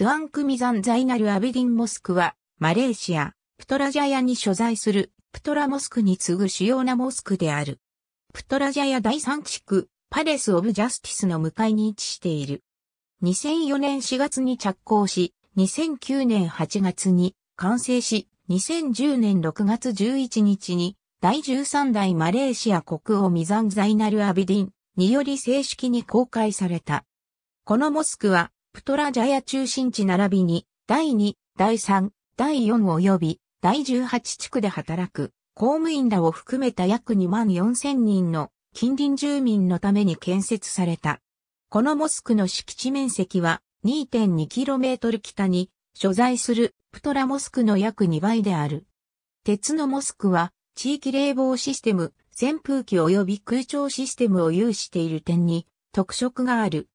ドゥアンクミザンザイナルアビディンモスクは、マレーシア、プトラジャヤに所在する、プトラモスクに次ぐ主要なモスクである。プトラジャヤ第3地区、パレス・オブ・ジャスティスの向かいに位置している。2004年4月に着工し、2009年8月に完成し、2010年6月11日に、第13代マレーシア国王ミザンザイナル・アビディンにより正式に公開された。このモスクはプトラジャヤ中心地並びに、第2、第3、第4及び第18地区で働く公務員らを含めた約2万4千人の近隣住民のために建設された。このモスクの敷地面積は 2.2km 北に所在するプトラモスクの約2倍である。鉄のモスクは地域冷房システム、扇風機及び空調システムを有している点に特色がある。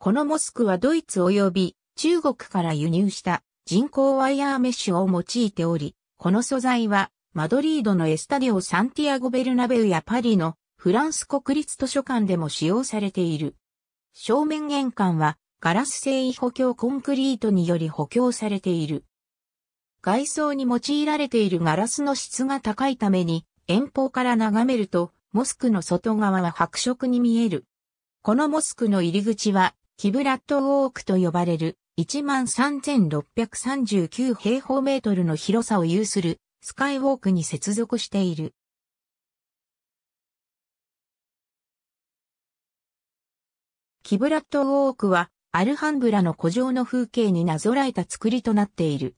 このモスクはドイツ及び中国から輸入した人工ワイヤーメッシュを用いており、この素材はマドリードのエスタディオ・サンティアゴ・ベルナベウやパリのフランス国立図書館でも使用されている。正面玄関はガラス繊維補強コンクリートにより補強されている。外装に用いられているガラスの質が高いために遠方から眺めるとモスクの外側は白色に見える。このモスクの入り口はキブラットウォークと呼ばれる13,639平方メートルの広さを有するスカイウォークに接続している。キブラットウォークはアルハンブラの古城の風景になぞらえた作りとなっている。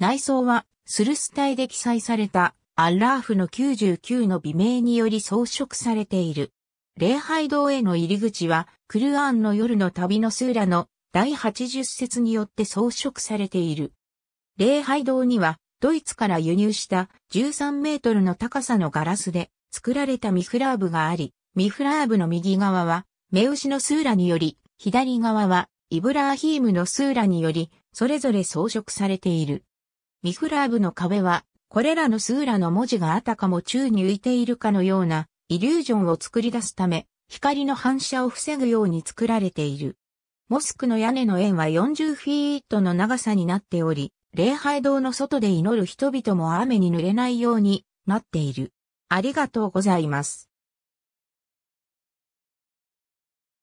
内装はスルス体で記載されたアッラーフの99の美名により装飾されている。礼拝堂への入り口は、クルアンの夜の旅のスーラの第80節によって装飾されている。礼拝堂には、ドイツから輸入した13メートルの高さのガラスで作られたミフラーブがあり、ミフラーブの右側は、目牛のスーラにより、左側は、イブラーヒームのスーラにより、それぞれ装飾されている。ミフラーブの壁は、これらのスーラの文字があたかも宙に浮いているかのようなイリュージョンを作り出すため、光の反射を防ぐように作られている。モスクの屋根の円は40フィートの長さになっており、礼拝堂の外で祈る人々も雨に濡れないようになっている。ありがとうございます。